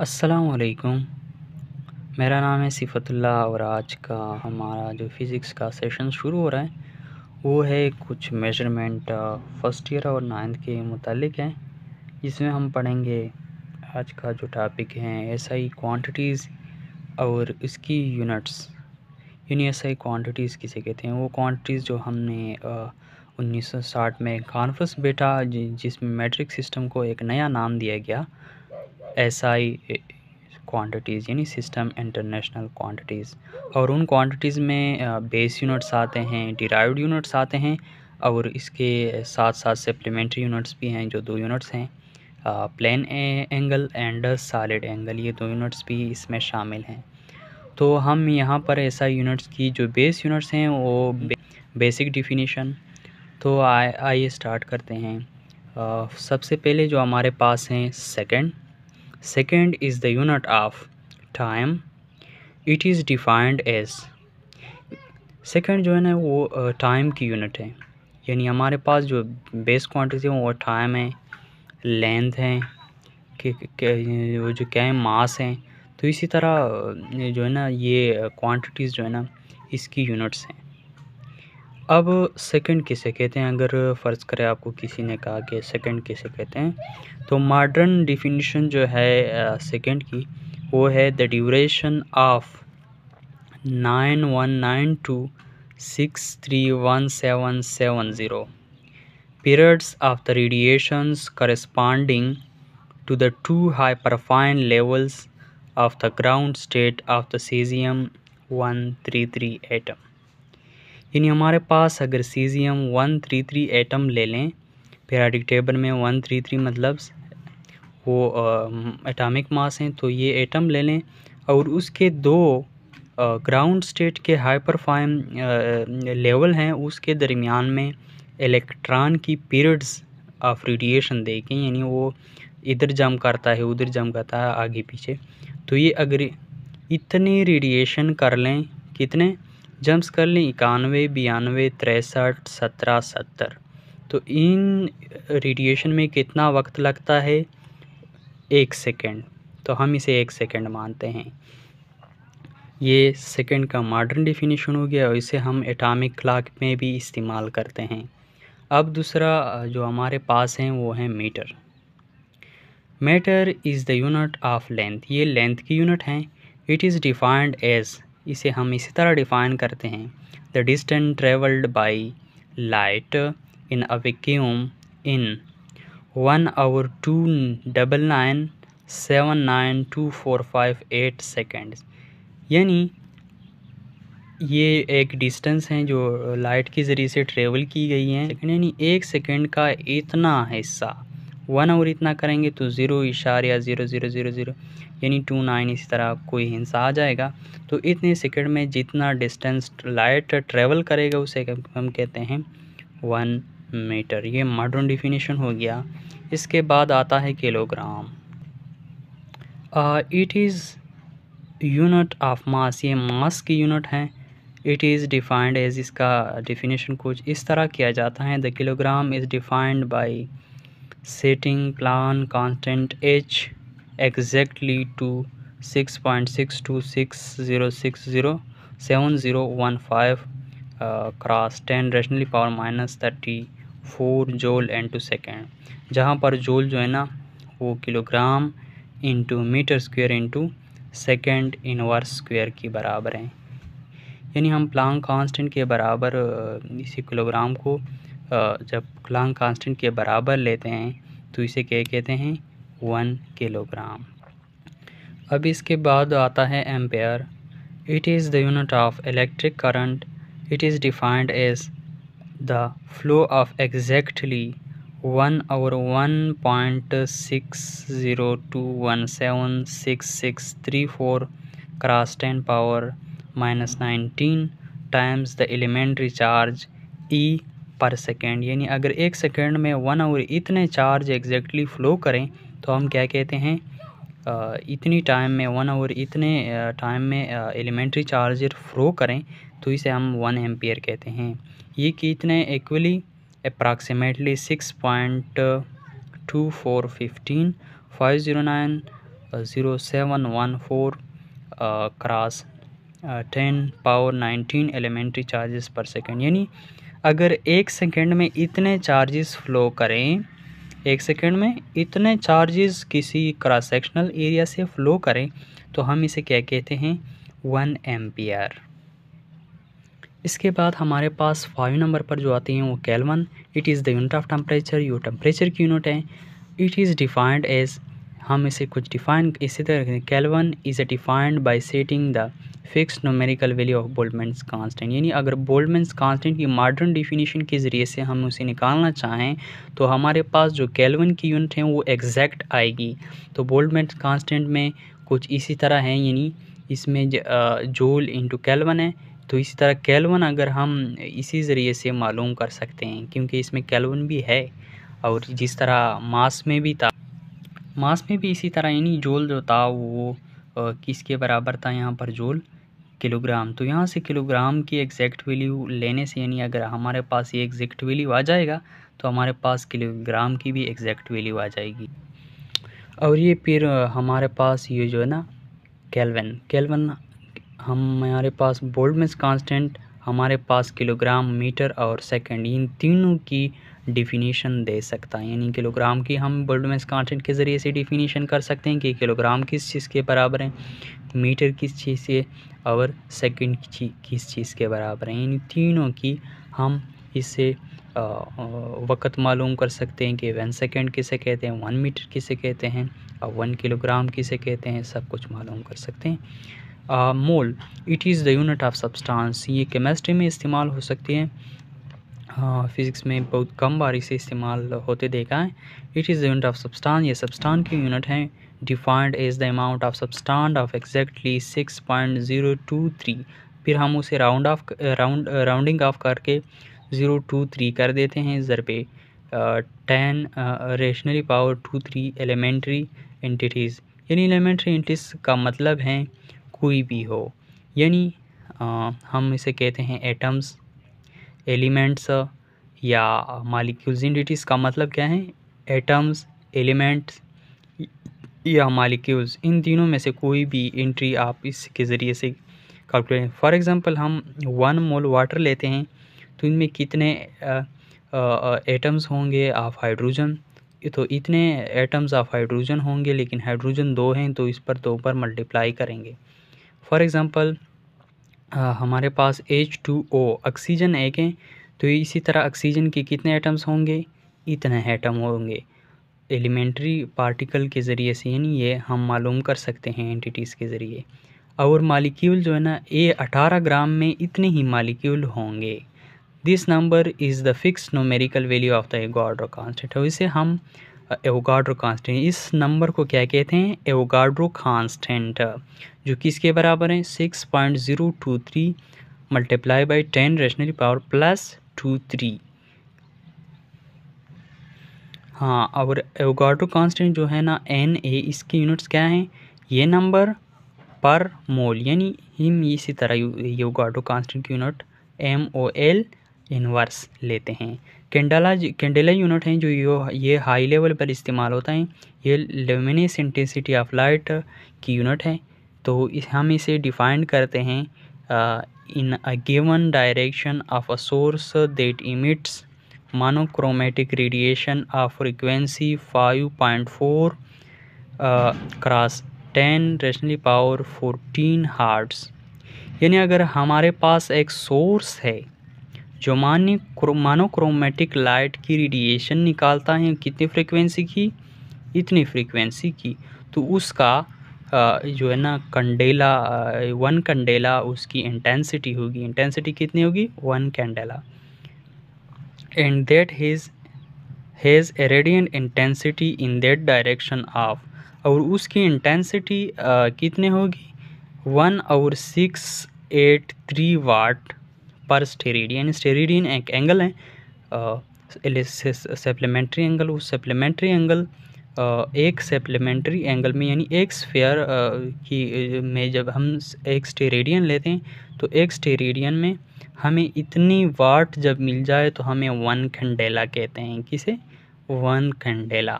असलकुम मेरा नाम है सिफतुल्ला और आज का हमारा जो फ़िज़िक्स का सेशन शुरू हो रहा है वो है कुछ मेजरमेंट फ़र्स्ट ईयर और नाइन्थ के मुतालिक हैं जिसमें हम पढ़ेंगे आज का जो टॉपिक है एस आई क्वान्टिटीज़ और इसकी यूनिट्स यानी एस आई क्वान्टिटीज़ किसे कहते हैं वो क्वान्टिटीज़ जो हमने उन्नीस सौ साठ में कॉन्फ्रेंस बैठा जिसमें मेट्रिक सिस्टम को एक नया नाम दिया गया एस आई क्वान्टिटीज़ यानी सिस्टम इंटरनेशनल क्वान्टिटीज़ और उन क्वान्टिटीज़ में बेस यूनिट्स आते हैं डिराइव्ड यूनिट्स आते हैं और इसके साथ साथ सप्लीमेंट्री यूनिट्स भी हैं जो दो यूनिट्स हैं plane angle and solid angle ये दो यूनिट्स भी इसमें शामिल हैं तो हम यहाँ पर ऐसा यूनिट्स की जो बेस यूनिट्स हैं वो बेसिक डिफिनीशन तो आइए स्टार्ट करते हैं आ, सबसे पहले जो हमारे पास हैं second Second is the unit of time. It is defined as second जो है ना वो टाइम की यूनिट है यानी हमारे पास जो बेस क्वांटिटी है वो टाइम है लेंथ है कि, वो जो क्या है मास हैं तो इसी तरह जो है ना ये क्वांटिटीज़ जो है ना इसकी यूनिट्स हैं अब सेकंड किसे कहते हैं अगर फ़र्ज़ करें आपको किसी ने कहा कि सेकंड किसे कहते हैं तो मॉडर्न डिफिनीशन जो है सेकंड की वो है the duration of nine one nine two six three one seven seven zero periods of the radiations corresponding to the two hyperfine levels of the ground state of the caesium one three three atom यानी हमारे पास अगर caesium one three three atom ले लें periodic table में one three three मतलब वो atomic mass हैं तो ये एटम ले लें और उसके दो ग्राउंड स्टेट के हाइपरफाइन लेवल हैं उसके दरमियान में इलेक्ट्रॉन की पीरियड्स ऑफ रेडिएशन देखें यानी वो इधर जम करता है उधर जम करता है आगे पीछे तो ये अगर इतने रेडिएशन कर लें कितने जम्स कर लें इक्यानवे बयानवे तिरसठ सत्रह सत्तर तो इन रेडिएशन में कितना वक्त लगता है एक सेकेंड तो हम इसे एक सेकेंड मानते हैं ये सेकेंड का मॉडर्न डिफिनीशन हो गया और इसे हम एटॉमिक क्लाक में भी इस्तेमाल करते हैं अब दूसरा जो हमारे पास हैं वो है metre metre is the unit of length ये लेंथ की यूनिट हैं इट इज़ डिफाइंड एज इसे हम इसी तरह डिफ़ाइन करते हैं the distance travelled by light in a vacuum in one over two double nine seven nine two four five eight second यानी ये एक डिस्टेंस हैं जो लाइट के ज़रिए से ट्रेवल की गई लेकिन यानी एक सेकेंड का इतना हिस्सा वन आवर इतना करेंगे तो ज़ीरो इशार या ज़ीरो ज़ीरो ज़ीरो ज़ीरो यानी टू नाइन इसी तरह कोई हिंसा आ जाएगा तो इतने सेकेंड में जितना डिस्टेंस लाइट ट्रेवल करेगा उसे हम कहते हैं वन मीटर ये मॉडर्न डिफिनेशन हो गया इसके बाद आता है kilogram it is unit of mass ये मास की यूनिट है इट इज़ डिफाइंड एज इसका डिफिनेशन कुछ इस तरह किया जाता है the kilogram is defined by setting Planck constant h two two six six six six point zero zero seven zero one five cross ten raised to power minus thirty four joule N to second जहाँ पर joule जो है ना वो kilogram into metre square into second inverse square के बराबर हैं यानी हम प्लांग कांस्टेंट के बराबर इसी किलोग्राम को uh, जब प्लांग कांस्टेंट के बराबर लेते हैं तो इसे क्या कहते हैं वन किलोग्राम अब इसके बाद आता है ampere it is the unit of electric current it is defined as the flow of exactly one और one point six zero two one seven six six three four cross ten power minus nineteen times the elementary charge e per second यानी अगर एक second में one और इतने charge exactly flow करें तो हम क्या कहते हैं इतनी टाइम में वन आवर इतने टाइम में एलिमेंट्री चार्जर फ्रो करें तो इसे हम वन एम्पियर कहते हैं ये कितने equally approximately six point two four fifteen five zero nine zero seven one four cross ten power nineteen elementary charges per second यानी अगर एक सेकेंड में इतने चार्जेस फ्लो करें एक सेकेंड में इतने चार्जेस किसी क्रॉस सेक्शनल एरिया से फ्लो करें तो हम इसे क्या कहते हैं वन एम इसके बाद हमारे पास फाइव नंबर पर जो आती हैं वो kelvin it is the unit of temperature यू टेम्परेचर की यूनिट है इट इज़ डिफाइंड एज हम इसे कुछ डिफाइन इसी तरह kelvin is a defined by setting the fix numerical value of Boltzmann's constant यानी अगर बोल्डमेंट्स कांस्टेंट की मॉडर्न डिफिनीशन के ज़रिए से हम उसे निकालना चाहें तो हमारे पास जो कैलवन की यूनिट है वो एग्जैक्ट आएगी तो बोल्टमैन्स कांस्टेंट में कुछ इसी तरह है यानी इसमें जूल इंटू कैलवन है तो इसी तरह कैलवन अगर हम इसी ज़रिए से मालूम कर सकते हैं क्योंकि इसमें कैलवन भी है और जिस तरह मास में भी था मास में भी इसी तरह यानी जोल जो था वो किसके बराबर था यहाँ पर जोल किलोग्राम तो यहाँ से किलोग्राम की एग्जैक्ट वैल्यू लेने से यानी अगर हमारे पास ये एग्जैक्ट वैल्यू आ जाएगा तो हमारे पास किलोग्राम की भी एग्जैक्ट वैल्यू आ जाएगी और ये फिर हमारे पास ये जो है ना कैलवन कैलवन हमारे पास बोल्डमेंस कांस्टेंट हमारे पास किलोग्राम मीटर और सेकंड इन तीनों की डिफिनीशन दे सकता है यानी किलोग्राम की हम वर्ल्ड मैस कॉन्टेंट के ज़रिए से डिफिनीशन कर सकते हैं कि किलोग्राम किस चीज़ के बराबर है मीटर किस चीज़ के और सेकंड किस चीज़ के बराबर है यानी तीनों की हम इससे वक़्त मालूम कर सकते हैं कि वन सेकेंड किसे कहते हैं वन मीटर किसे कहते हैं और वन किलोग्राम किसे कहते हैं सब कुछ मालूम कर सकते हैं mole it is the unit of substance ये केमिस्ट्री में इस्तेमाल हो सकती है फिज़िक्स हाँ, में बहुत कम बार इसे इस्तेमाल होते देखा है it is unit of substance ये सब्सटान की यूनिट है defined is the amount of substance of exactly six point zero two three फिर हम उसे round off round rounding off करके ज़ीरो टू थ्री कर देते हैं ज़रबे पे ten raised to power two three elementary entities यानी एलिमेंट्री एंटिटीज़ का मतलब है कोई भी हो यानी हम इसे कहते हैं एटम्स एलिमेंट्स या मालिक्यूल्स इन डिटीज़ का मतलब क्या है एटम्स एलिमेंट्स या मालिक्यूल्स इन तीनों में से कोई भी एंट्री आप इसके ज़रिए से कैलकुलेट फॉर एग्ज़ाम्पल हम वन मोल वाटर लेते हैं तो इनमें कितने एटम्स होंगे ऑफ हाइड्रोजन तो इतने एटम्स ऑफ हाइड्रोजन होंगे लेकिन हाइड्रोजन दो हैं तो इस पर दो पर मल्टीप्लाई करेंगे फॉर एग्ज़ाम्पल हमारे पास एच टू ओ ऑक्सीजन एक है तो इसी तरह ऑक्सीजन के कितने एटम्स होंगे इतने एटम होंगे एलिमेंट्री पार्टिकल के ज़रिए से यानी ये हम मालूम कर सकते हैं एंटिटीज़ के ज़रिए और मालिक्यूल जो है ना ए अठारह ग्राम में इतने ही मालिक्यूल होंगे this number is the fix numerical value of the Avogadro constant और इसे हम एवोगाड्रो कांस्टेंट इस नंबर को क्या कहते हैं एवोगाड्रो कांस्टेंट जो किसके बराबर है six point zero two three multiply by ten raised to power plus two three हाँ और एवोगाड्रो कांस्टेंट जो है ना एन ए इसके यूनिट्स क्या हैं ये नंबर पर मोल यानी हम इसी तरह योगाडो कांस्टेंट की unit M O L inverse लेते हैं कैंडाला कैंडेला यूनिट हैं जो यो ये हाई लेवल पर इस्तेमाल होता है ये लेमिनेस इंटेंसिटी ऑफ लाइट की यूनिट है तो इस हम इसे डिफाइन करते हैं in a given direction of a source that emits monochromatic radiation of frequency 5.4 cross ten raised to power fourteen hertz यानी अगर हमारे पास एक सोर्स है जो मान्य मानोक्रोमेटिक लाइट की रेडिएशन निकालता है कितनी फ्रीक्वेंसी की इतनी फ्रीक्वेंसी की तो उसका जो है ना कंडेला वन कंडेला उसकी इंटेंसिटी होगी इंटेंसिटी कितनी होगी one candela and that he's has a radiant intensity in that direction of और उसकी इंटेंसिटी कितनी होगी वन और सिक्स एट थ्री वाट पर स्टेरिडियन स्टेरिडियन एक एंगल है सप्लीमेंट्री एंगल उस सप्लीमेंट्री एंगल एक सप्लीमेंट्री एंगल में यानी एक स्फेयर की में जब हम एक स्टेरेडियन लेते हैं तो एक स्टेरेडियन में हमें इतनी वाट जब मिल जाए तो हमें वन खंडेला कहते हैं किसे वन खंडेला